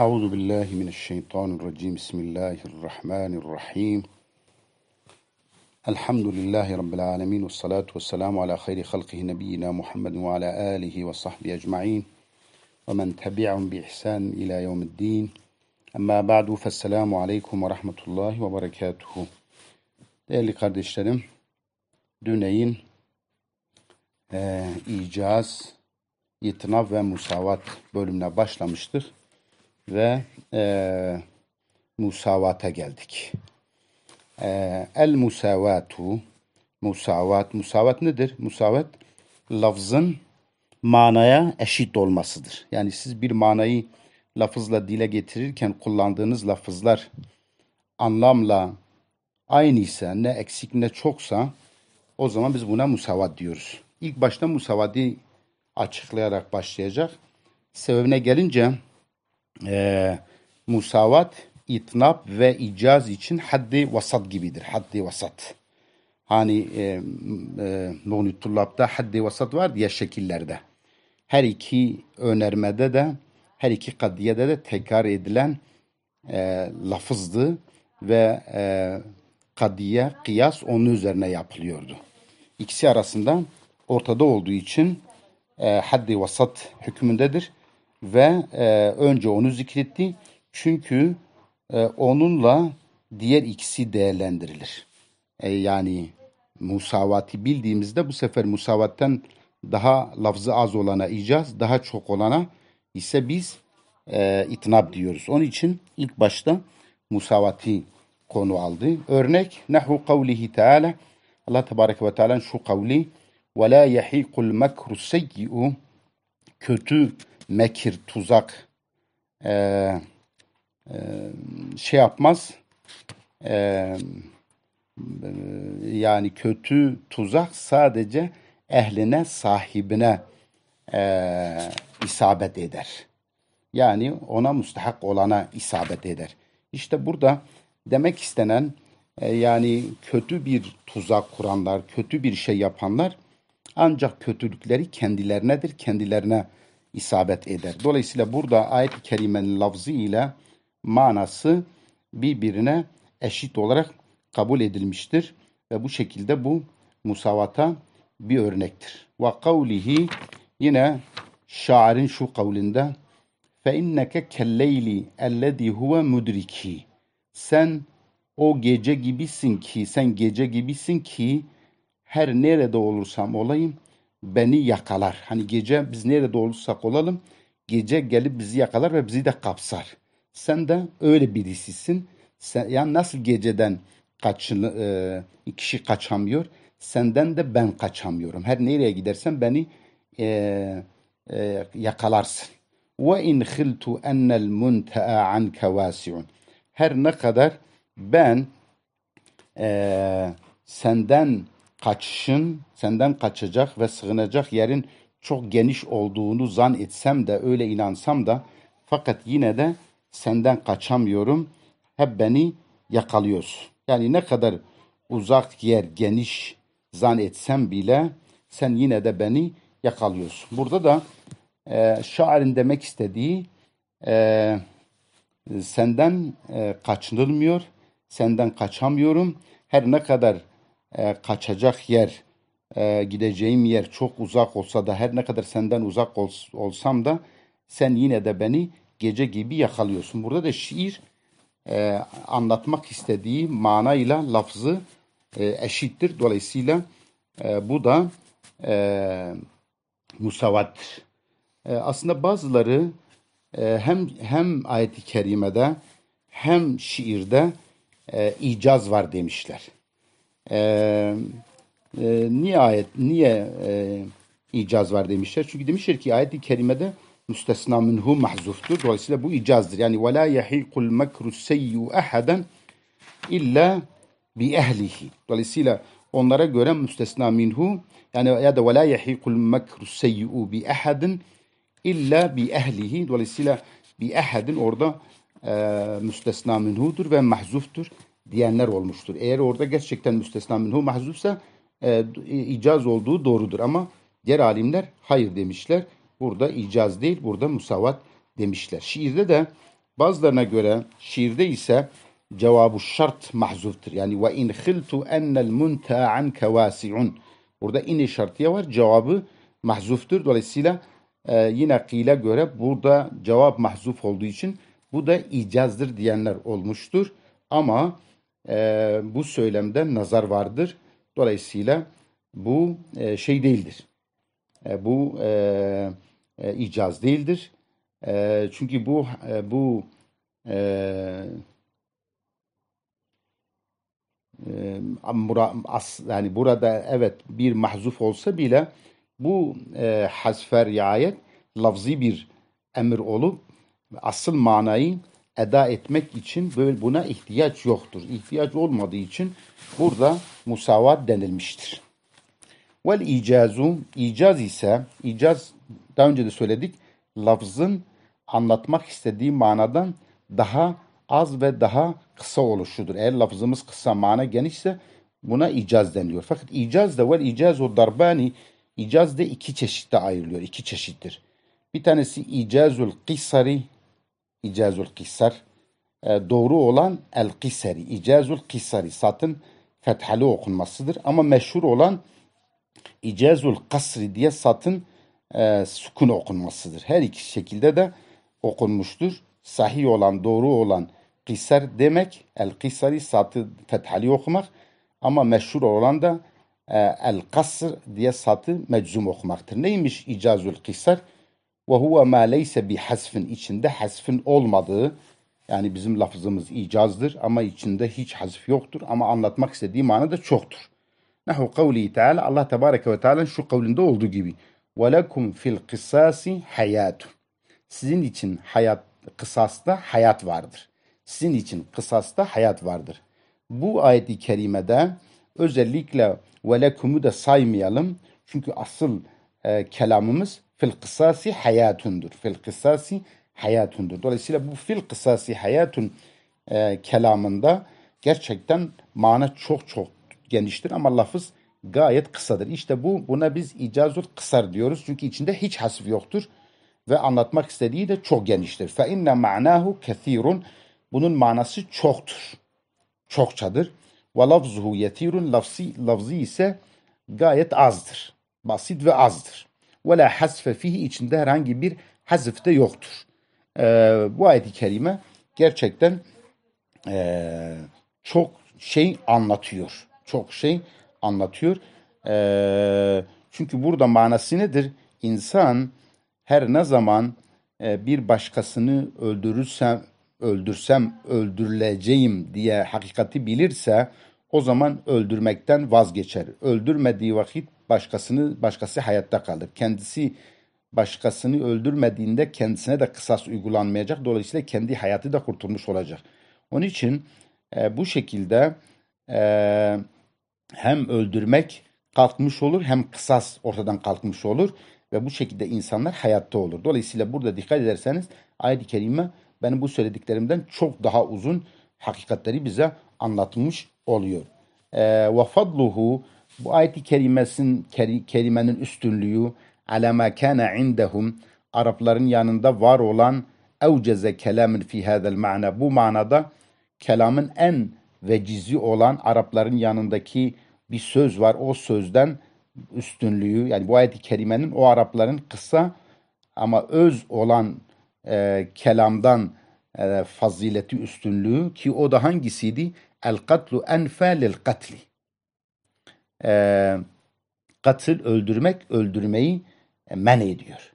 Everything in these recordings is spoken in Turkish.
Euzu billahi mineşşeytanirracim. Bismillahirrahmanirrahim. Elhamdülillahi rabbil alamin ve salatu vesselamu ala hayri halqihi nebiyina Muhammed ve ala alihi ve sahbi ecmaîn ve men tabi'ahum bi ihsan ila yevmiddin. Amma ba'du fesselamu aleyküm ve rahmetullahi ve berekatuhu. Değerli kardeşlerim, Düney'in e, icaz, itinav ve musavat bölümüne başlamıştır ve e, musavata geldik. E, el musavatu, musavat, musavat nedir? Musavat lafzın manaya eşit olmasıdır. Yani siz bir manayı lafızla dile getirirken kullandığınız lafızlar anlamla aynı ise ne eksik ne çoksa o zaman biz buna musavat diyoruz. İlk başta musavadi açıklayarak başlayacak. Sebebine gelince e, musavat, itnap ve icaz için haddi vasat gibidir. Haddi vasat. Hani e, e, Nuni Tullab'da haddi vasat var diye şekillerde. Her iki önermede de her iki kadiyede de tekrar edilen e, lafızdı ve e, kadiye, kıyas onun üzerine yapılıyordu. İkisi arasında ortada olduğu için e, haddi vasat hükmündedir ve e, önce onu zikretti. Çünkü e, onunla diğer ikisi değerlendirilir. E, yani musavati bildiğimizde bu sefer musavatten daha lafzı az olana icaz, daha çok olana ise biz e, itinab diyoruz. Onun için ilk başta musavati konu aldı. Örnek nehu kavlihi teala Allah tebareke ve teala şu kavli ve la yahiqul mekru kötü mekir, tuzak e, e, şey yapmaz. E, e, yani kötü tuzak sadece ehline, sahibine e, isabet eder. Yani ona müstahak olana isabet eder. İşte burada demek istenen e, yani kötü bir tuzak kuranlar, kötü bir şey yapanlar ancak kötülükleri kendilerinedir, kendilerine isabet eder. Dolayısıyla burada ayet-i kerimenin lafzı ile manası birbirine eşit olarak kabul edilmiştir. Ve bu şekilde bu musavata bir örnektir. Ve kavlihi yine şairin şu kavlinde fe inneke kelleyli ellezî huve mudriki sen o gece gibisin ki sen gece gibisin ki her nerede olursam olayım beni yakalar. Hani gece biz nerede olursak olalım gece gelip bizi yakalar ve bizi de kapsar. Sen de öyle birisisin. Sen, yani nasıl geceden kaçın, e, kişi kaçamıyor? Senden de ben kaçamıyorum. Her nereye gidersen beni e, e, yakalarsın. Ve in khiltu enel muntaa anka vasiun. Her ne kadar ben e, senden kaçışın, senden kaçacak ve sığınacak yerin çok geniş olduğunu zan etsem de öyle inansam da fakat yine de senden kaçamıyorum. Hep beni yakalıyorsun. Yani ne kadar uzak yer geniş zan etsem bile sen yine de beni yakalıyorsun. Burada da e, şairin demek istediği e, senden e, kaçınılmıyor, senden kaçamıyorum. Her ne kadar e, kaçacak yer, e, gideceğim yer çok uzak olsa da her ne kadar senden uzak ol, olsam da sen yine de beni gece gibi yakalıyorsun. Burada da şiir e, anlatmak istediği manayla lafzı e, eşittir. Dolayısıyla e, bu da e, musavattir. E, aslında bazıları e, hem hem ayeti kerimede hem şiirde e, icaz var demişler e, niye ayet niye e, icaz var demişler. Çünkü demişler ki ayet-i kerimede müstesna minhu mahzuftur. Dolayısıyla bu icazdır. Yani ve la yahiqul mekru seyyu ahaden illa bi ehlihi. Dolayısıyla onlara göre müstesna minhu yani ya da ve la yahiqul mekru seyyu bi ahadin illa bi ehlihi. Dolayısıyla bi ahadin orada e, müstesna minhudur ve mahzuftur diyenler olmuştur. Eğer orada gerçekten müstesna minhu mahzufsa e, icaz olduğu doğrudur ama diğer alimler hayır demişler. Burada icaz değil, burada musavat demişler. Şiirde de bazılarına göre şiirde ise cevabı şart mahzuftur. Yani ve in khiltu enel munta anke vasiun. Burada ini şartıya var. Cevabı mahzuftur. Dolayısıyla e, yine kıyla göre burada cevap mahzuf olduğu için bu da icazdır diyenler olmuştur. Ama e, bu söylemde nazar vardır. Dolayısıyla bu e, şey değildir. E, bu e, e, icaz değildir. E, çünkü bu e, bu e, e yani burada evet bir mahzuf olsa bile bu e, hazfer riayet lafzi bir emir olup asıl manayı eda etmek için böyle buna ihtiyaç yoktur. İhtiyaç olmadığı için burada musavat denilmiştir. Vel icazu, icaz ise, icaz daha önce de söyledik, lafzın anlatmak istediği manadan daha az ve daha kısa oluşudur. Eğer lafzımız kısa, mana genişse buna icaz deniliyor. Fakat icaz da vel icaz o darbani, icaz da iki çeşitte ayrılıyor, iki çeşittir. Bir tanesi icazul kısari, İcazul Kissar. E, doğru olan El Kissari. İcazul Kissari satın Fethali okunmasıdır. Ama meşhur olan İcazul Kasri diye satın e, sukun okunmasıdır. Her iki şekilde de okunmuştur. Sahi olan, doğru olan Kisar demek, El Kisari satı fethali okumak ama meşhur olan da e, El Kasr diye satı meczum okumaktır. Neymiş İcazul Kisar? Ve huve ma leyse bi hasfin içinde hasfin olmadığı yani bizim lafızımız icazdır ama içinde hiç hazif yoktur ama anlatmak istediği manada çoktur. Nahu kavli Teala Allah Tebareke ve Teala şu kavlinde olduğu gibi lekum fil kısasi hayatun. Sizin için hayat kısasta hayat vardır. Sizin için kısasta hayat vardır. Bu ayet-i kerimede özellikle lekumu da saymayalım. Çünkü asıl e, kelamımız fil kısasi hayatundur. Fil kısasi hayatundur. Dolayısıyla bu fil kısasi hayatun e, kelamında gerçekten mana çok çok geniştir ama lafız gayet kısadır. İşte bu buna biz icazul kısar diyoruz. Çünkü içinde hiç hasf yoktur ve anlatmak istediği de çok geniştir. Fe inne ma'nahu kesirun. Bunun manası çoktur. Çokçadır. Ve lafzuhu yetirun lafzi, lafzi ise gayet azdır. Basit ve azdır ve la hasfe fihi içinde herhangi bir hazıf de yoktur. E, bu ayet-i kerime gerçekten e, çok şey anlatıyor. Çok şey anlatıyor. E, çünkü burada manası nedir? İnsan her ne zaman e, bir başkasını öldürürsem öldürsem öldürüleceğim diye hakikati bilirse o zaman öldürmekten vazgeçer. Öldürmediği vakit başkasını başkası hayatta kalır. Kendisi başkasını öldürmediğinde kendisine de kısas uygulanmayacak. Dolayısıyla kendi hayatı da kurtulmuş olacak. Onun için e, bu şekilde e, hem öldürmek kalkmış olur hem kısas ortadan kalkmış olur ve bu şekilde insanlar hayatta olur. Dolayısıyla burada dikkat ederseniz ayet-i kerime benim bu söylediklerimden çok daha uzun hakikatleri bize anlatmış oluyor. E, وَفَضْلُهُ bu ayet-i kerimesin, kerimenin üstünlüğü alama kana indehum Arapların yanında var olan evceze kelamın fi hadel ma'na. Bu manada kelamın en vecizi olan Arapların yanındaki bir söz var. O sözden üstünlüğü yani bu ayet-i kerimenin o Arapların kısa ama öz olan e, kelamdan e, fazileti üstünlüğü ki o da hangisiydi? El katlu enfe lil katli e, katıl öldürmek öldürmeyi e, men ediyor.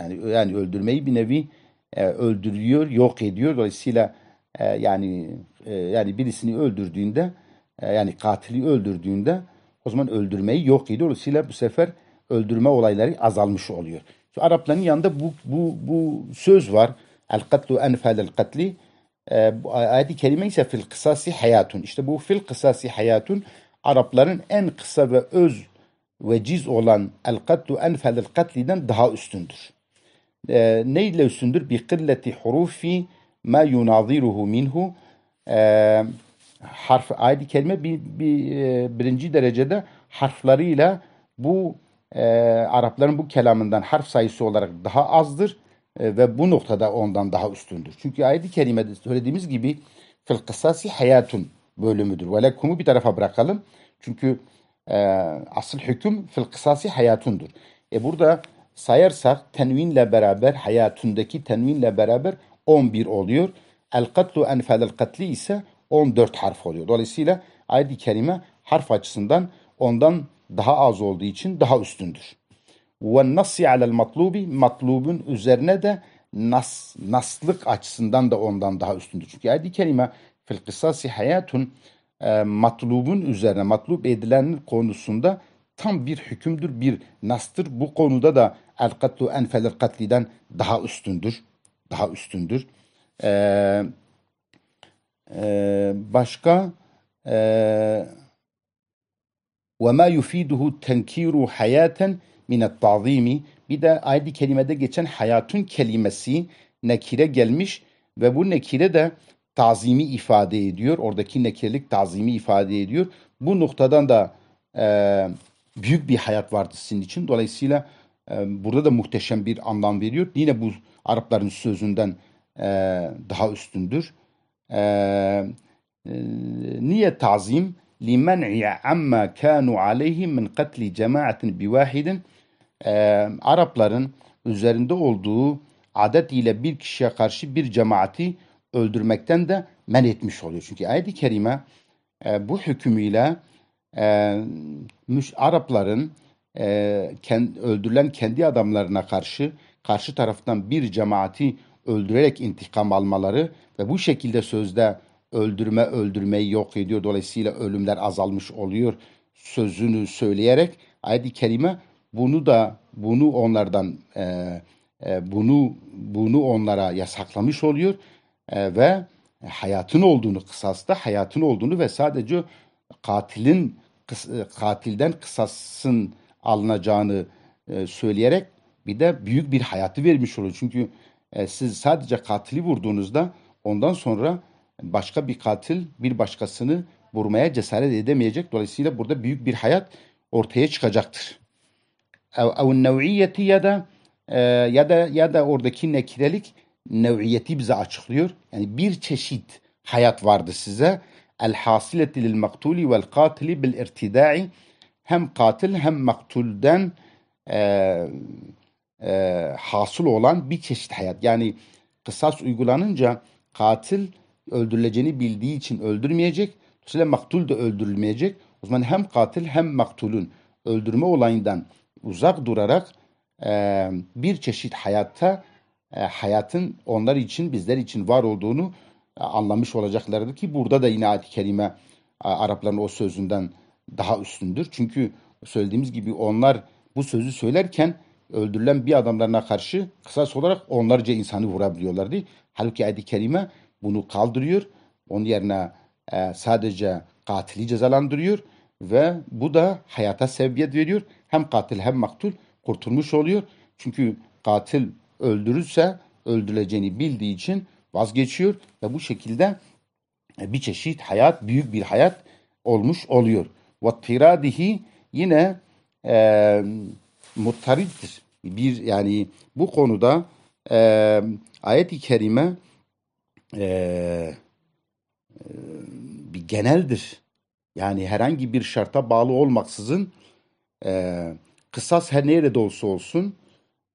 Yani, yani öldürmeyi bir nevi e, öldürüyor, yok ediyor. Dolayısıyla e, yani e, yani birisini öldürdüğünde e, yani katili öldürdüğünde o zaman öldürmeyi yok ediyor. Dolayısıyla bu sefer öldürme olayları azalmış oluyor. Şu Arapların yanında bu bu bu söz var. El katlu enfal el katli. E, bu ayet kerime ise fil kısasi hayatun. İşte bu fil kısasi hayatun Arapların en kısa ve öz veciz olan el katlu enfelil katliden daha üstündür. E, ee, ne üstündür? Bi kılleti hurufi ma yunaziruhu minhu e, harf ayet kelime bir, bir, e, birinci derecede harflarıyla bu e, Arapların bu kelamından harf sayısı olarak daha azdır e, ve bu noktada ondan daha üstündür. Çünkü ayet-i kerimede söylediğimiz gibi fil kısasi hayatun bölümüdür. Velekkumu bir tarafa bırakalım. Çünkü e, asıl hüküm fil kısası hayatundur. E burada sayarsak tenvinle beraber hayatundaki tenvinle beraber 11 oluyor. El katlu enfelel katli ise 14 harf oluyor. Dolayısıyla ayet-i kerime harf açısından ondan daha az olduğu için daha üstündür. Ve nasi alel matlubi matlubun üzerine de nas, naslık açısından da ondan daha üstündür. Çünkü ayet-i kerime fil kısasi hayatun e, matlubun üzerine matlub edilen konusunda tam bir hükümdür, bir nastır. Bu konuda da el katlu enfeler katliden daha üstündür. Daha üstündür. Ee, e, başka e, وَمَا يُف۪يدُهُ تَنْك۪يرُ حَيَاتًا مِنَ التَّعْظ۪يمِ Bir de ayet-i geçen hayatın kelimesi nekire gelmiş ve bu nekire de tazimi ifade ediyor. Oradaki nekelik tazimi ifade ediyor. Bu noktadan da e, büyük bir hayat vardı sizin için. Dolayısıyla e, burada da muhteşem bir anlam veriyor. Yine bu Arapların sözünden e, daha üstündür. E, e, niye tazim? لِمَنْعِيَ عَمَّا كَانُوا عَلَيْهِ مِنْ قَتْلِ جَمَاعَةٍ بِوَاحِدٍ Arapların üzerinde olduğu adet ile bir kişiye karşı bir cemaati öldürmekten de men etmiş oluyor. Çünkü ayet-i kerime e, bu hükmüyle e, müş, Arapların e, kend, öldürülen kendi adamlarına karşı karşı taraftan bir cemaati öldürerek intikam almaları ve bu şekilde sözde öldürme öldürmeyi yok ediyor. Dolayısıyla ölümler azalmış oluyor sözünü söyleyerek ayet-i kerime bunu da bunu onlardan e, e, bunu bunu onlara yasaklamış oluyor ee, ve hayatın olduğunu kısasta hayatın olduğunu ve sadece katilin e, katilden kısasın alınacağını e, söyleyerek bir de büyük bir hayatı vermiş olur. Çünkü e, siz sadece katili vurduğunuzda ondan sonra başka bir katil bir başkasını vurmaya cesaret edemeyecek. Dolayısıyla burada büyük bir hayat ortaya çıkacaktır. Ev nev'iyeti ya da ya da ya da oradaki nekirelik nev'iyeti bize açıklıyor. Yani bir çeşit hayat vardı size. El hasileti lil maktuli vel katili bil irtidai hem katil hem maktulden e, e, hasıl olan bir çeşit hayat. Yani kısas uygulanınca katil öldürüleceğini bildiği için öldürmeyecek. Dolayısıyla maktul da öldürülmeyecek. O zaman hem katil hem maktulun öldürme olayından uzak durarak e, bir çeşit hayatta e, hayatın onlar için bizler için var olduğunu e, anlamış olacaklardır ki burada da yine ayet-i kerime e, Arapların o sözünden daha üstündür. Çünkü söylediğimiz gibi onlar bu sözü söylerken öldürülen bir adamlarına karşı kısas olarak onlarca insanı vurabiliyorlardı. Halbuki ayet-i kerime bunu kaldırıyor. Onun yerine e, sadece katili cezalandırıyor ve bu da hayata sebebiyet veriyor. Hem katil hem maktul kurtulmuş oluyor. Çünkü katil öldürürse öldürüleceğini bildiği için vazgeçiyor ve bu şekilde e, bir çeşit hayat, büyük bir hayat olmuş oluyor. Vattiradihi yine e, muttariddir. Bir yani bu konuda e, ayet-i kerime e, e, bir geneldir. Yani herhangi bir şarta bağlı olmaksızın e, kısas her nerede olsa olsun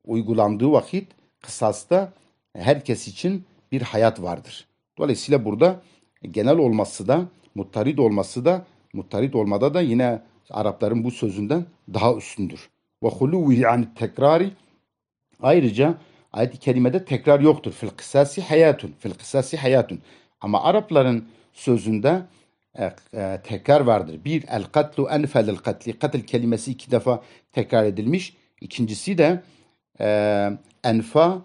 uygulandığı vakit kısasta herkes için bir hayat vardır. Dolayısıyla burada genel olması da muttarid olması da muttarid olmada da yine Arapların bu sözünden daha üstündür. Ve huluvi an tekrari ayrıca ayet-i kerimede tekrar yoktur. Fil kısasi hayatun. Fil kısasi hayatun. Ama Arapların sözünde e, e, tekrar vardır. Bir, el katlu enfelil katli. Katil kelimesi iki defa tekrar edilmiş. İkincisi de e, enfa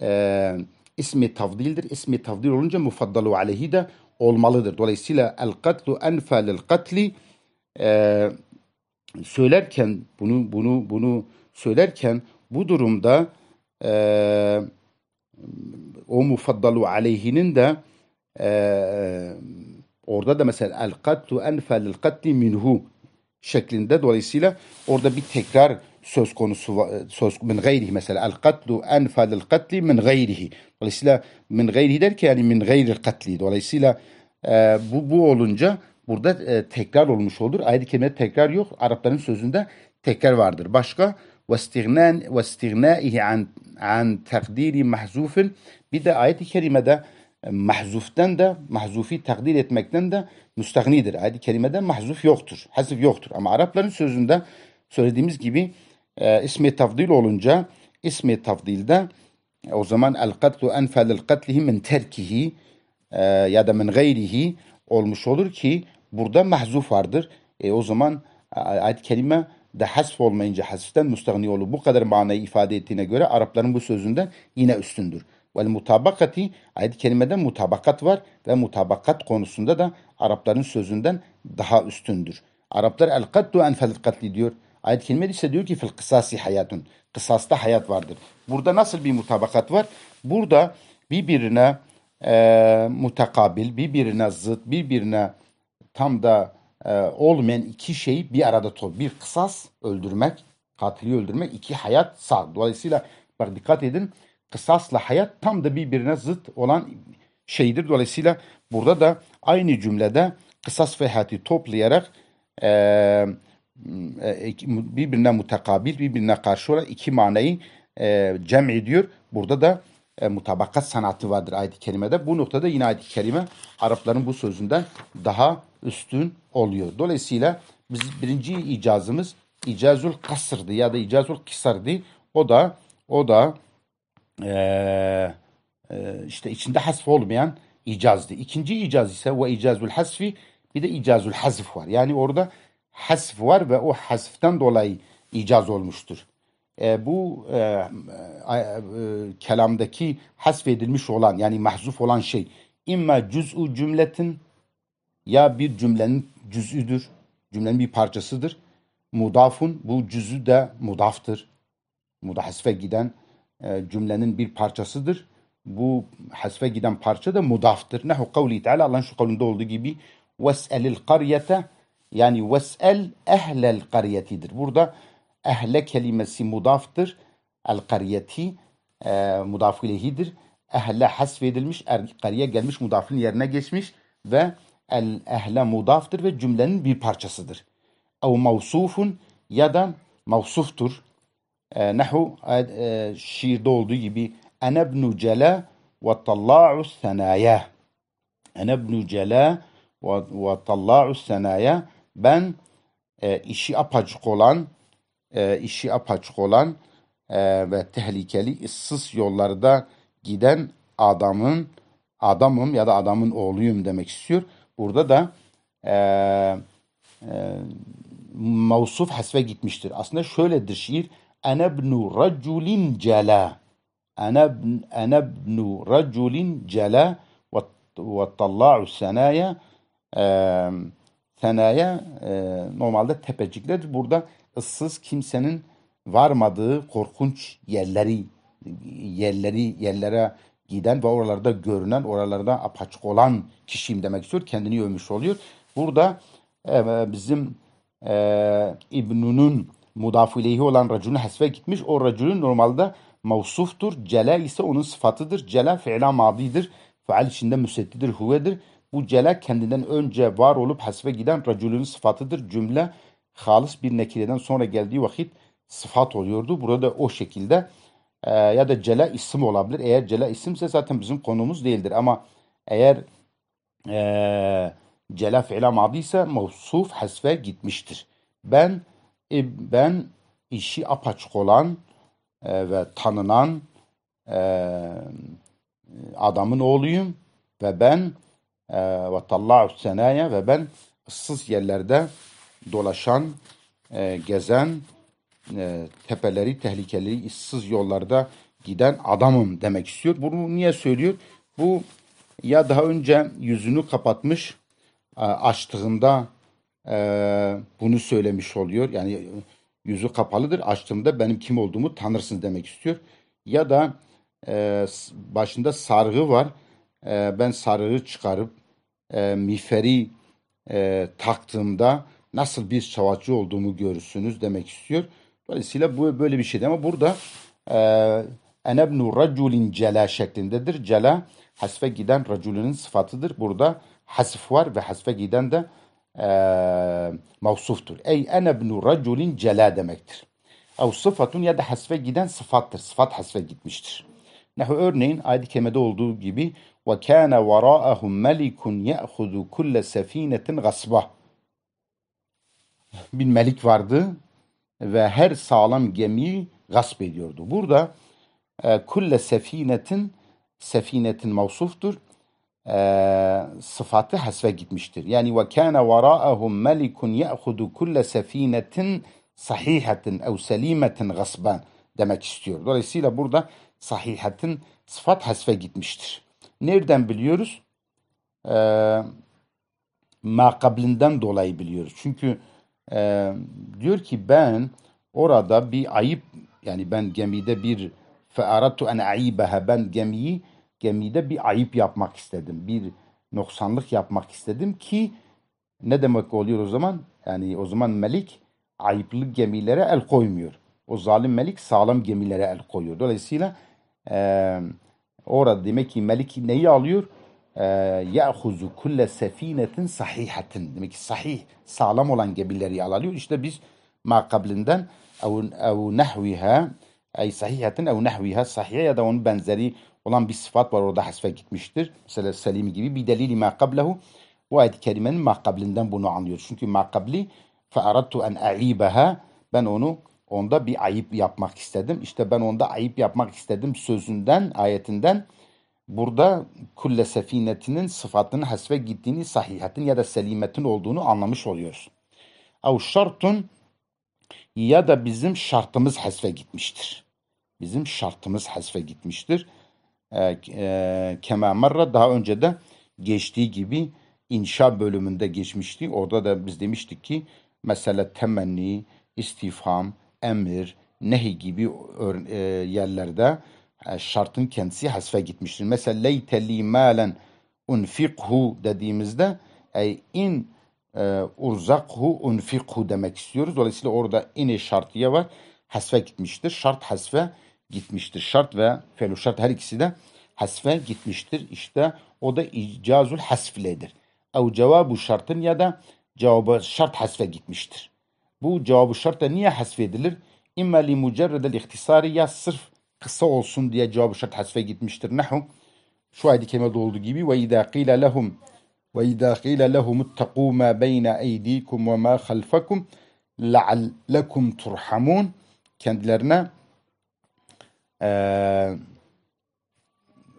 e, ismi tavdildir. İsmi tavdil olunca mufaddalu aleyhi de olmalıdır. Dolayısıyla el katlu enfa lil katli e, söylerken bunu bunu bunu söylerken bu durumda e, o mufaddalu aleyhinin de e, orada da mesela el katlu enfa lil katli minhu şeklinde dolayısıyla orada bir tekrar söz konusu söz min gayrihi mesela el katlu enfalil katli min gayrihi. Dolayısıyla min gayrihi der ki yani min gayril katli. Dolayısıyla e, bu, bu olunca burada e, tekrar olmuş olur. Ayet-i tekrar yok. Arapların sözünde tekrar vardır. Başka vestignan vestignaihi an an takdiri mahzufin. Bir de ayet-i kerimede e, mahzuften da mahzufi takdir etmekten de müstahnidir. Ayet-i kerimede mahzuf yoktur. Hazif yoktur. Ama Arapların sözünde söylediğimiz gibi e, ismi tafdil olunca ismi tafdilde o zaman el katlu enfe lil katlihi min terkihi e, ya da min gayrihi olmuş olur ki burada mahzuf vardır. E, o zaman ayet kelime de hasf olmayınca hasften müstahni olur. Bu kadar manayı ifade ettiğine göre Arapların bu sözünden yine üstündür. Vel mutabakati ayet kelimede mutabakat var ve mutabakat konusunda da Arapların sözünden daha üstündür. Araplar el katlu enfel katli diyor. Ayet-i ise diyor ki fil kısasi hayatun. Kısasta hayat vardır. Burada nasıl bir mutabakat var? Burada birbirine e, mutakabil, birbirine zıt, birbirine tam da e, olmayan iki şeyi bir arada tut. Bir kısas öldürmek, katili öldürmek, iki hayat sağ. Dolayısıyla bak dikkat edin kısasla hayat tam da birbirine zıt olan şeydir. Dolayısıyla burada da aynı cümlede kısas ve hayatı toplayarak e, e, birbirine mutakabil, birbirine karşı olan iki manayı e, cem ediyor. Burada da e, mutabakat sanatı vardır ayet-i kerimede. Bu noktada yine ayet-i kerime Arapların bu sözünden daha üstün oluyor. Dolayısıyla biz birinci icazımız icazul kasırdı ya da icazul kisardı. O da o da e, e, işte içinde hasf olmayan icazdı. İkinci icaz ise ve icazul hasfi bir de icazul hazf var. Yani orada hasf var ve o hasften dolayı icaz olmuştur. E, bu e, e, e kelamdaki hasfedilmiş olan yani mahzuf olan şey imma cüzü cümletin ya bir cümlenin cüz'üdür, cümlenin bir parçasıdır. Mudafun bu cüz'ü de mudaftır. Mudahasfe giden e, cümlenin bir parçasıdır. Bu hasfe giden parça da mudaftır. Nehu kavli teala Allah'ın şu kavlinde olduğu gibi وَسْأَلِ الْقَرْيَةَ yani vesel ehlel kariyetidir. Burada ehle kelimesi mudaftır. El kariyeti e, mudafilehidir. Ehle hasfedilmiş, er, kariye gelmiş mudafın yerine geçmiş ve el ehle mudaftır ve cümlenin bir parçasıdır. Ev mevsufun ya da mevsuftur. E, nehu e, şiirde olduğu gibi enebnu cela ve talla'u senaya. Enebnu cela ve talla'u senaya ben e, işi apaçık olan, e, işi apaçık olan e, ve tehlikeli ıssız yollarda giden adamın adamım ya da adamın oğluyum demek istiyor. Burada da e, e, mevsuf hasve gitmiştir. Aslında şöyledir şiir. Enebnu raculin cela. Enebnu raculin cela ve talla'u senaya. Eee Fenaya e, normalde tepecikler. Burada ıssız kimsenin varmadığı korkunç yerleri yerleri yerlere giden ve oralarda görünen, oralarda apaçık olan kişiyim demek istiyor. Kendini övmüş oluyor. Burada e, bizim e, İbnü'nün mudafu olan racun hesve gitmiş. O racun normalde mevsuftur. Cela ise onun sıfatıdır. Cela fi'la madidir. Faal içinde müseddidir, huvedir. Bu cela kendinden önce var olup hasbe giden racülün sıfatıdır. Cümle halis bir nekileden sonra geldiği vakit sıfat oluyordu. Burada da o şekilde e, ya da cela isim olabilir. Eğer cela isimse zaten bizim konumuz değildir. Ama eğer e, cela fiila madiyse mevsuf hasfe gitmiştir. Ben e, ben işi apaçık olan e, ve tanınan e, adamın oğluyum ve ben ee, ve talla'u senaya ve ben ıssız yerlerde dolaşan, e, gezen, e, tepeleri, tehlikeli, ıssız yollarda giden adamım demek istiyor. Bunu niye söylüyor? Bu ya daha önce yüzünü kapatmış, e, açtığında e, bunu söylemiş oluyor. Yani yüzü kapalıdır, açtığımda benim kim olduğumu tanırsın demek istiyor. Ya da e, başında sargı var ee, ben sarığı çıkarıp e, miferi e, taktığımda nasıl bir savaşçı olduğumu görürsünüz demek istiyor. Dolayısıyla bu böyle bir şeydi ama burada e, enebnu raculin cela şeklindedir. Cela hasfe giden raculinin sıfatıdır. Burada hasf var ve hasfe giden de e, mevsuftur. Ey enebnu raculin cela demektir. Ev sıfatun ya da hasfe giden sıfattır. Sıfat hasfe gitmiştir. Nehu örneğin ayet-i olduğu gibi ve kana varaahum melikun ya'khuzu kulle sefinetin gasba. Bir melik vardı ve her sağlam gemiyi gasp ediyordu. Burada e, kulle sefinetin sefinetin mevsuftur. E, sıfatı hasve gitmiştir. Yani ve kana varaahum melikun ya'khuzu kulle sefinetin sahihatin ev selimetin gasban demek istiyor. Dolayısıyla burada sahihatin sıfat hasfe gitmiştir. Nereden biliyoruz? Ee, makablinden dolayı biliyoruz. Çünkü e, diyor ki ben orada bir ayıp yani ben gemide bir fearatu en ayibeha ben gemiyi gemide bir ayıp yapmak istedim. Bir noksanlık yapmak istedim ki ne demek oluyor o zaman? Yani o zaman Melik ayıplı gemilere el koymuyor. O zalim Melik sağlam gemilere el koyuyor. Dolayısıyla eee Orada demek ki melik neyi alıyor? Ee, Ya'huzu kulle sefinetin sahihatin. Demek ki sahih, sağlam olan gemileri alıyor. İşte biz makablinden ev nehviha ay sahihatin ev nehviha sahiha ya da onun benzeri olan bir sıfat var orada hasfe gitmiştir. Mesela Selim gibi bir delili makablehu. Bu ayet-i kerimenin makablinden bunu anlıyor. Çünkü makabli fe aradtu en a'ibaha ben onu Onda bir ayıp yapmak istedim. İşte ben onda ayıp yapmak istedim sözünden, ayetinden burada kulle sefinetinin sıfatının hasve gittiğini, sahihatin ya da selimetin olduğunu anlamış oluyoruz. Av şartun ya da bizim şartımız hasve gitmiştir. Bizim şartımız hasve gitmiştir. Ee, e, marra daha önce de geçtiği gibi inşa bölümünde geçmişti. Orada da biz demiştik ki mesele temenni, istifham, emir, nehi gibi e, yerlerde e, şartın kendisi hasfe gitmiştir. Mesela leyteli malen unfikhu dediğimizde ey in e, urzakhu unfikhu demek istiyoruz. Dolayısıyla orada ini şartıya var. Hasfe gitmiştir. Şart hasfe gitmiştir. Şart ve felu şart her ikisi de hasfe gitmiştir. İşte o da icazul hasfledir. Ev cevabu şartın ya da cevabı şart hasfe gitmiştir. Bu cevabı şarta niye hasfedilir? İmma li mucerredel ihtisari ya sırf kısa olsun diye cevabı şart hasfe gitmiştir. Nahum şu ayet-i kerimede olduğu gibi ve idâ qîle lehum ve idâ qîle lehum ittegû mâ beyne eydîkum ve mâ halfakum leallekum turhamun kendilerine e,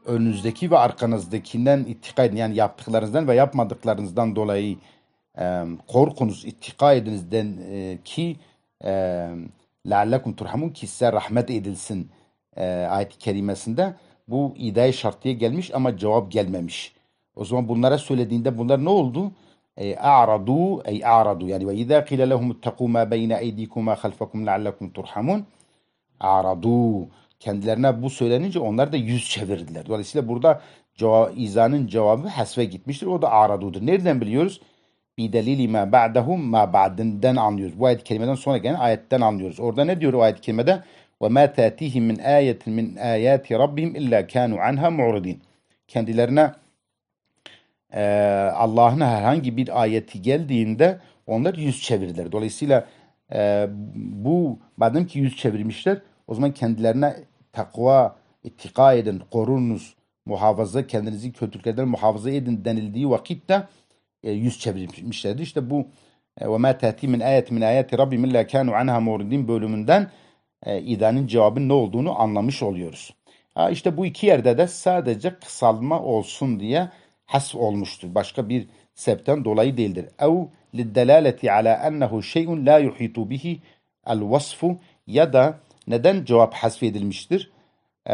önünüzdeki ve arkanızdakinden itikad yani yaptıklarınızdan ve yapmadıklarınızdan dolayı korkunuz, ittika ediniz den e, ki e, لَعَلَّكُمْ تُرْحَمُونَ ki size rahmet edilsin e, ayet-i kerimesinde bu idare şartıya gelmiş ama cevap gelmemiş. O zaman bunlara söylediğinde bunlar ne oldu? اَعْرَضُوا e, ey اَعْرَضُوا yani وَاِذَا قِلَ لَهُمْ اتَّقُوا مَا بَيْنَ اَيْدِيكُمْ مَا خَلْفَكُمْ لَعَلَّكُمْ تُرْحَمُونَ اَعْرَضُوا kendilerine bu söylenince onlar da yüz çevirdiler. Dolayısıyla burada ceva izanın cevabı hasve gitmiştir. O da aradudur. Nereden biliyoruz? bidalili ma ba'dahum ma ba'dinden anlıyoruz. Bu ayet kelimeden sonra gelen ayetten anlıyoruz. Orada ne diyor o ayet kelimede? Ve ma tatihim min ayetin min ayati rabbihim illa kanu anha mu'ridin. Kendilerine e, Allah'ın herhangi bir ayeti geldiğinde onlar yüz çevirdiler. Dolayısıyla e, bu madem ki yüz çevirmişler o zaman kendilerine takva ittika edin, korunuz, muhafaza, kendinizi kötülüklerden muhafaza edin denildiği vakitte de, e, yüz çevirmişlerdi. İşte bu e, ve ma tati min ayet min ayati Rabbim illa kanu anha muridin bölümünden e, idanın cevabın ne olduğunu anlamış oluyoruz. İşte bu iki yerde de sadece kısalma olsun diye has olmuştur. Başka bir sebepten dolayı değildir. Ev liddelaleti ala ennehu şey'un la yuhitu bihi el vasfu ya da neden cevap hasfedilmiştir? Ee,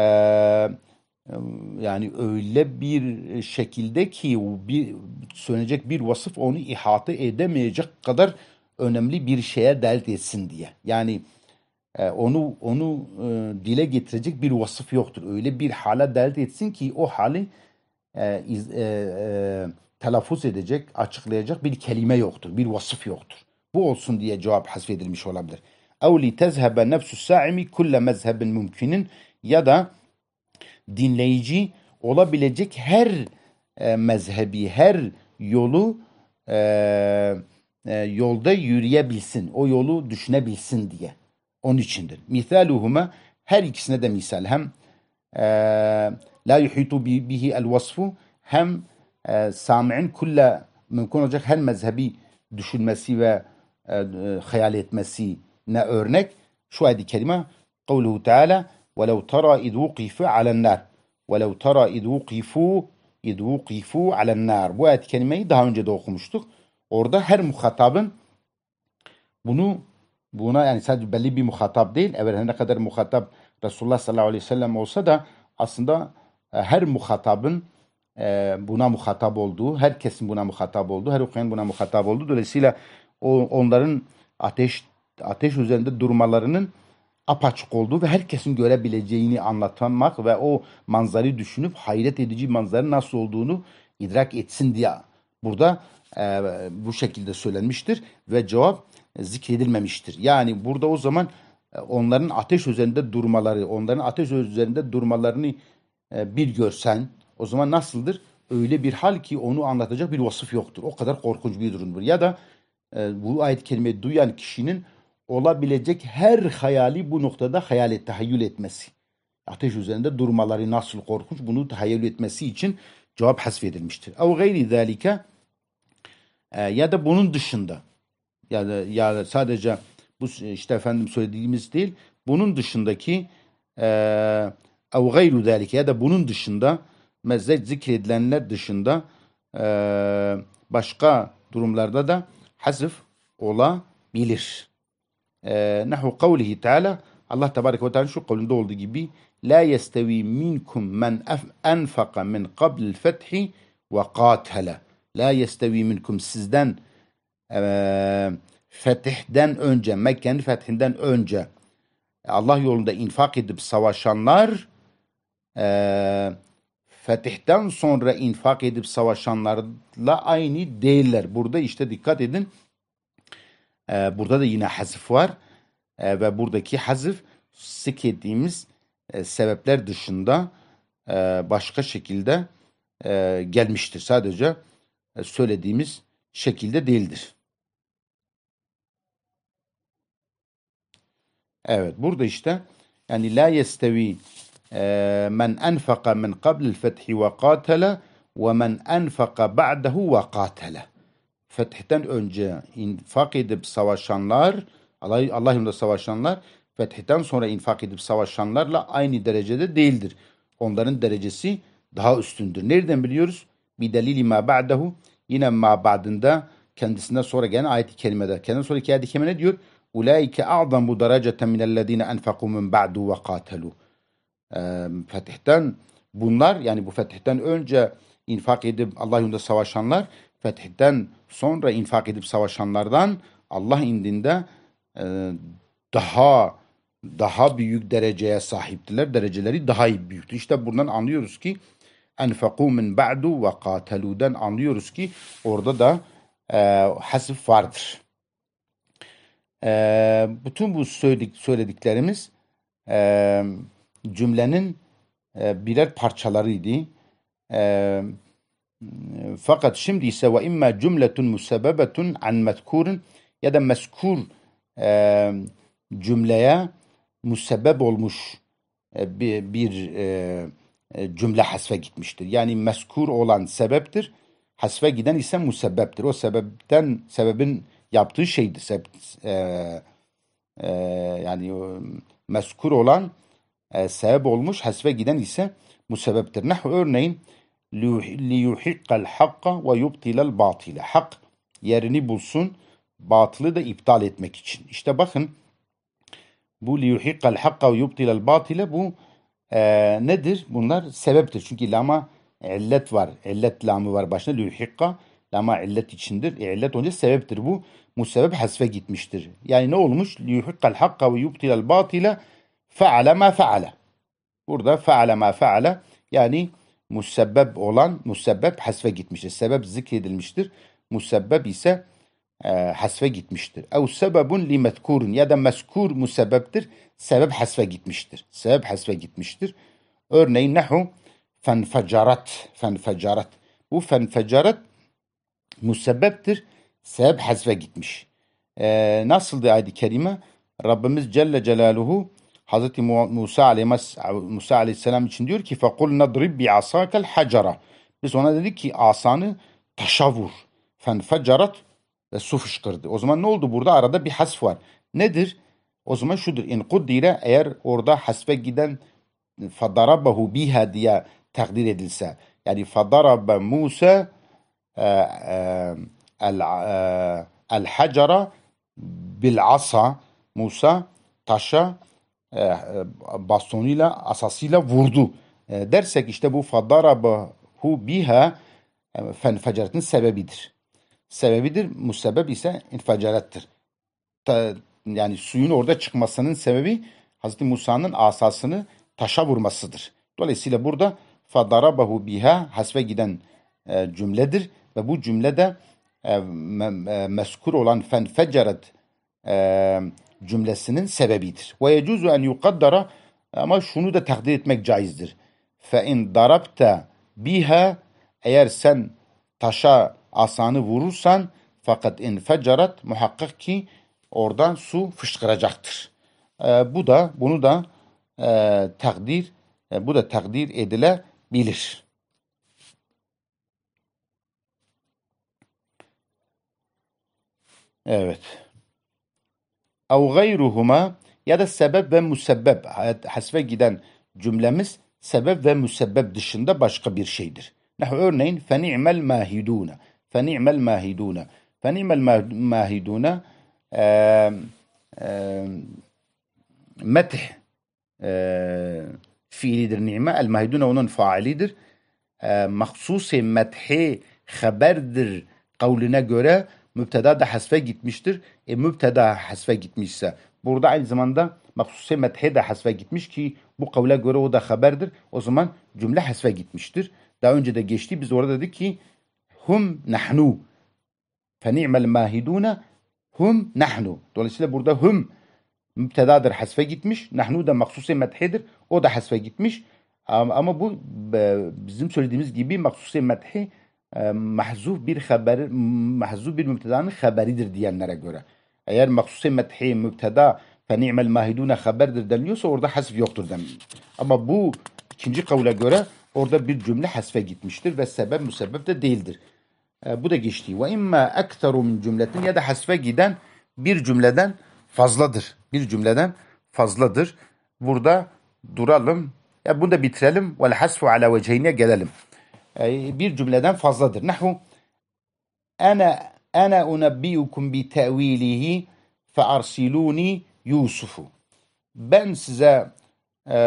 yani öyle bir şekilde ki bir, sönecek bir vasıf onu ihate edemeyecek kadar önemli bir şeye delt etsin diye. Yani e, onu onu e, dile getirecek bir vasıf yoktur. Öyle bir hala delt etsin ki o hali e, e, e, telaffuz edecek, açıklayacak bir kelime yoktur, bir vasıf yoktur. Bu olsun diye cevap hasfedilmiş olabilir. اَوْ لِتَذْهَبَ نَفْسُ السَّاعِمِ كُلَّ مَذْهَبٍ mümkinin ya da dinleyici olabilecek her e, mezhebi, her yolu e, e, yolda yürüyebilsin, o yolu düşünebilsin diye. Onun içindir. Mithaluhuma her ikisine de misal hem e, la yuhitu bihi el vasfu hem e, sami'in kulle mümkün olacak her mezhebi düşünmesi ve e, e, hayal etmesine örnek şu ayet-i kerime kavluhu teala وَلَوْ تَرَى اِذْ وُقِفُوا عَلَى النَّارِ وَلَوْ تَرَى اِذْ وُقِفُوا اِذْ وُقِفُوا عَلَى النَّارِ Bu ayet kelimeyi daha önce de okumuştuk. Orada her muhatabın bunu buna yani sadece belli bir muhatap değil. Evet ne kadar muhatap Resulullah sallallahu aleyhi ve sellem olsa da aslında e, her muhatabın e, buna muhatap olduğu, herkesin buna muhatap olduğu, her okuyan buna muhatap olduğu. Dolayısıyla onların ateş ateş üzerinde durmalarının apaçık olduğu ve herkesin görebileceğini anlatmak ve o manzarayı düşünüp hayret edici manzara nasıl olduğunu idrak etsin diye burada e, bu şekilde söylenmiştir ve cevap e, zikredilmemiştir. Yani burada o zaman e, onların ateş üzerinde durmaları, onların ateş üzerinde durmalarını e, bir görsen o zaman nasıldır? Öyle bir hal ki onu anlatacak bir vasıf yoktur. O kadar korkunç bir durumdur. Ya da bu ayet kelimeyi duyan kişinin olabilecek her hayali bu noktada hayal et, tahayyül etmesi. Ateş üzerinde durmaları nasıl korkunç bunu tahayyül etmesi için cevap hasfedilmiştir. Ev gayri zalike e, ya da bunun dışında ya da, ya da sadece bu işte efendim söylediğimiz değil bunun dışındaki e, ev gayru zalike ya da bunun dışında mezzet zikredilenler dışında e, başka durumlarda da hazıf olabilir. Ee, Nehu kavlihi Teala Allah Tebarek ve Teala şu kavlinde olduğu gibi La yestevi minkum men enfaka min qablil fethi ve katele La yestevi minkum sizden e, fetihden önce Mekke'nin fethinden önce e, Allah yolunda infak edip savaşanlar e, fetihten sonra infak edip savaşanlarla aynı değiller. Burada işte dikkat edin ee, burada da yine hazif var. Ee, ve buradaki hazif sik ettiğimiz e, sebepler dışında e, başka şekilde e, gelmiştir. Sadece söylediğimiz şekilde değildir. Evet burada işte yani la yestevi men enfaka min qabl fethi ve katele ve men enfaka ba'dehu ve katele fethten önce infak edip savaşanlar, Allah, Allah yolunda savaşanlar fethten sonra infak edip savaşanlarla aynı derecede değildir. Onların derecesi daha üstündür. Nereden biliyoruz? Bir delili ma ba'dahu yine ma ba'dında kendisinden sonra gelen ayet-i kerimede. Kendinden sonraki ayet-i kerime ne diyor? Ulaike a'zamu dereceten minellezine enfaku min ba'du ve katelu. Fethten bunlar yani bu fethten önce infak edip Allah yolunda savaşanlar fethden sonra infak edip savaşanlardan Allah indinde e, daha daha büyük dereceye sahiptiler. Dereceleri daha iyi büyüktü. İşte buradan anlıyoruz ki enfakû min ba'du ve katelûden anlıyoruz ki orada da e, hasif vardır. E, bütün bu söyledik, söylediklerimiz e, cümlenin e, birer parçalarıydı. E, fakat şimdi ise ve imma cümletun musebebetun an metkurun ya da meskur e, cümleye musebbeb olmuş e, bir, bir e, e, cümle hasfe gitmiştir. Yani meskur olan sebeptir. Hasfe giden ise musebbeptir. O sebepten sebebin yaptığı şeydir. Sebep, e, e, yani meskur olan e, sebep olmuş, hasfe giden ise musebeptir. Nahu örneğin liyuhikkal hakka ve yubtilel batile. Hak yerini bulsun, batılı da iptal etmek için. İşte bakın bu liyuhikkal hakka ve yubtilel batile bu e, nedir? Bunlar sebeptir. Çünkü lama illet var. İllet lamı var başına. Liyuhikka lama illet içindir. E, illet önce sebeptir bu. sebep hasfe gitmiştir. Yani ne olmuş? Liyuhikkal hakka ve yubtilel batile fe'ale ma fe'ale. Burada fe'ale ma fe'ale yani musebbeb olan musebbeb hasve gitmiştir. Sebep zikredilmiştir. Musebbeb ise e, hasfe gitmiştir. Ev sebebun li metkurun ya da meskur musebbeptir. Sebep hasfe gitmiştir. Sebep hasve gitmiştir. Örneğin nehu fenfecarat. Fenfecarat. Bu fenfecarat musebbeptir. Sebep hasve gitmiş. E, nasıldı ayet-i kerime? Rabbimiz Celle Celaluhu Hazreti Musa, Musa aleyhisselam için diyor ki فَقُلْ نَضْرِبْ بِعَصَاكَ الْحَجَرَ Biz ona dedik ki asanı taşa vur. فَنْفَجَرَتْ ve su fışkırdı. O zaman ne oldu burada? Arada bir hasf var. Nedir? O zaman şudur. İn kuddire eğer orada hasfe giden fadarabahu biha diye takdir edilse. Yani fadaraba Musa e, e, el e, hacara bil asa Musa taşa e, e, bastonuyla, asasıyla vurdu e, dersek işte bu fadarabahu biha fenfeceretin sebebidir. Sebebidir, müsebbeb ise infacarettir. Yani suyun orada çıkmasının sebebi Hazreti Musa'nın asasını taşa vurmasıdır. Dolayısıyla burada fadarabahu biha hasve giden cümledir ve bu cümlede e, meskur olan fenfeceret e, cümlesinin sebebidir. Ve yecuzu en yukaddara ama şunu da takdir etmek caizdir. Fe in darabta biha eğer sen taşa asanı vurursan fakat in fecarat muhakkak ki oradan su fışkıracaktır. E, bu da bunu da e, takdir e, bu da takdir edilebilir. Evet. أو غيرهما ya da sebep ve musebbep hasfe giden cümlemiz sebep ve musebbep dışında başka bir şeydir. Nehu örneğin feni'mel mahiduna. Feni'mel mahiduna. Feni'mel mahiduna e, e, metih e, fiilidir ni'me. El mahiduna onun faalidir. E, maksusi methi haberdir kavline göre mübteda da hasfe gitmiştir. E mübteda hasfe gitmişse burada aynı zamanda maksusi methe de hasfe gitmiş ki bu kavle göre o da haberdir. O zaman cümle hasfe gitmiştir. Daha önce de geçti. Biz orada dedik ki hum nahnu feni'mel mahidune hum nahnu. Dolayısıyla burada hum mübtedadır hasfe gitmiş. Nahnu da maksusi methedir. O da hasfe gitmiş. Ama bu bizim söylediğimiz gibi maksusi methi mahzuf bir haber mahzuf bir mübtedanın haberidir diyenlere göre. Eğer maksusi methi mübteda fe ni'mel mahidune haberdir deniliyorsa orada hasf yoktur deniliyor. Ama bu ikinci kavle göre orada bir cümle hasfe gitmiştir ve sebep müsebbep de değildir. E, bu da geçti. Ve imma ekteru min cümletin ya da hasfe giden bir cümleden fazladır. Bir cümleden fazladır. Burada duralım. Ya bunu da bitirelim. ve hasfu ala vecehine gelelim bir cümleden fazladır. Nahvu ana ana unabbiyukum bi tevilihi fe arsiluni Yusufu. Ben size e,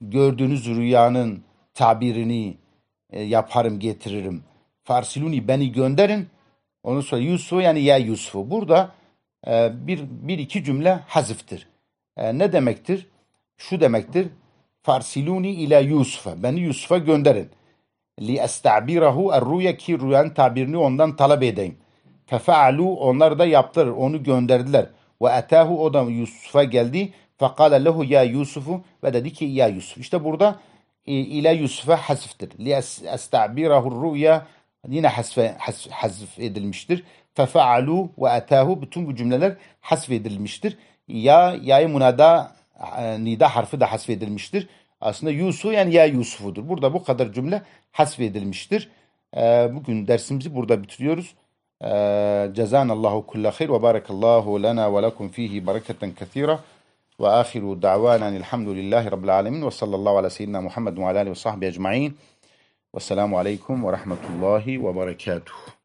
gördüğünüz rüyanın tabirini e, yaparım, getiririm. Farsiluni beni gönderin. Onu sonra Yusuf yani ya Yusuf. Burada e, bir, bir iki cümle haziftir. E, ne demektir? Şu demektir. Farsiluni ile Yusuf'a. Beni Yusuf'a gönderin li estabirehu erruya ki rüyan tabirini ondan talep edeyim. Fefaalu onlar da yaptır. Onu gönderdiler. Ve etahu o da Yusuf'a geldi. Fekale lehu ya Yusufu ve dedi ki ya Yusuf. İşte burada e, ile Yusuf'a hasiftir. Li estabirahu rüya yine hasfe, hasf hasf edilmiştir. Fefaalu ve etahu bütün bu cümleler hasf edilmiştir. Ya yayı munada e, nida harfi de hasf edilmiştir. aslında Yusuf yani ya Yusufudur. Burada bu kadar cümle hasfedilmiştir. Ee, bugün dersimizi burada bitiriyoruz. Ee, Cezanallahu kulla hayr ve barakallahu lana ve lekum fihi bereketen kethira. Ve ahiru da'vanan elhamdülillahi rabbil alemin ve sallallahu ala seyyidina Muhammed ve ala ve sahbihi ecma'in. Ve selamu aleykum ve rahmetullahi ve barakatuhu.